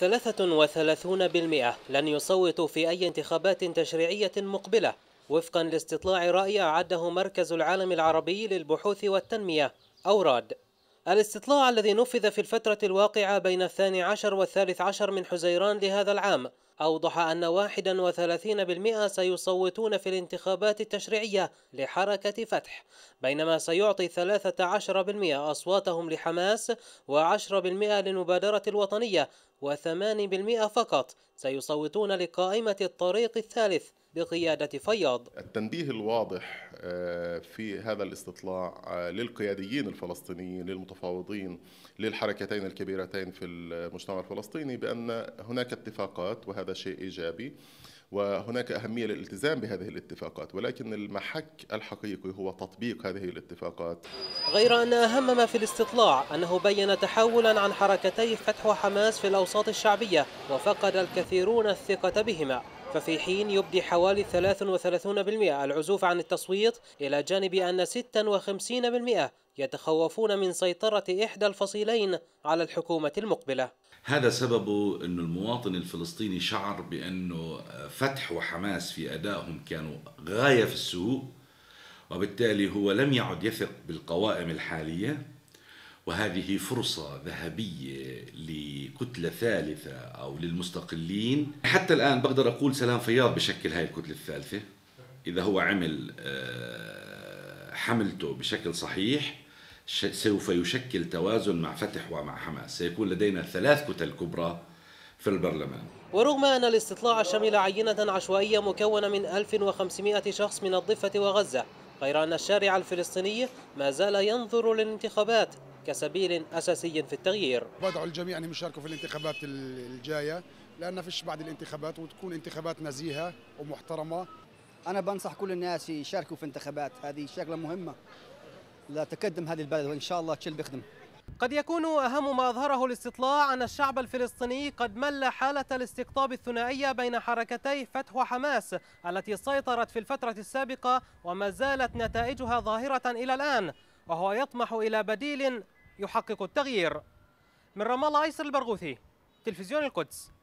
33% لن يصوتوا في أي انتخابات تشريعية مقبلة وفقا لاستطلاع رأي أعده مركز العالم العربي للبحوث والتنمية أوراد الاستطلاع الذي نفذ في الفترة الواقعة بين الثاني عشر والثالث عشر من حزيران لهذا العام أوضح أن 31% سيصوتون في الانتخابات التشريعية لحركة فتح بينما سيعطي 13% أصواتهم لحماس و10% للمبادرة الوطنية و8% فقط سيصوتون لقائمة الطريق الثالث بقيادة فياض التنبيه الواضح آه، في هذا الاستطلاع آه، للقياديين الفلسطينيين للمتفاوضين للحركتين الكبيرتين في المجتمع الفلسطيني بأن هناك اتفاقات وهذا شيء إيجابي وهناك أهمية للالتزام بهذه الاتفاقات ولكن المحك الحقيقي هو تطبيق هذه الاتفاقات غير أن أهم ما في الاستطلاع أنه بين تحولا عن حركتي فتح وحماس في الأوساط الشعبية وفقد الكثيرون الثقة بهما ففي حين يبدي حوالي 33% العزوف عن التصويت إلى جانب أن 56% يتخوفون من سيطرة إحدى الفصيلين على الحكومة المقبلة هذا سببه أن المواطن الفلسطيني شعر بأنه فتح وحماس في أدائهم كانوا غاية في السوء وبالتالي هو لم يعد يثق بالقوائم الحالية وهذه فرصة ذهبية لكتلة ثالثة أو للمستقلين حتى الآن بقدر أقول سلام فياض بشكل هاي الكتلة الثالثة إذا هو عمل آه، حملته بشكل صحيح سوف يشكل توازن مع فتح ومع حماس سيكون لدينا ثلاث كتل كبرى في البرلمان ورغم أن الاستطلاع شمل عينة عشوائية مكونة من 1500 شخص من الضفة وغزة غير أن الشارع الفلسطيني ما زال ينظر للانتخابات كسبيل أساسي في التغيير بدعو الجميع أن يشاركوا في الانتخابات الجاية لأن فيش بعد الانتخابات وتكون انتخابات نزيهة ومحترمة أنا بنصح كل الناس يشاركوا في الانتخابات هذه شغلة مهمة لتقدم هذه البلد وإن شاء الله تشل بيخدم قد يكون أهم ما أظهره الاستطلاع أن الشعب الفلسطيني قد مل حالة الاستقطاب الثنائية بين حركتي فتح وحماس التي سيطرت في الفترة السابقة وما زالت نتائجها ظاهرة إلى الآن وهو يطمح إلى بديل يحقق التغيير من رام الله أيسر البرغوثي تلفزيون القدس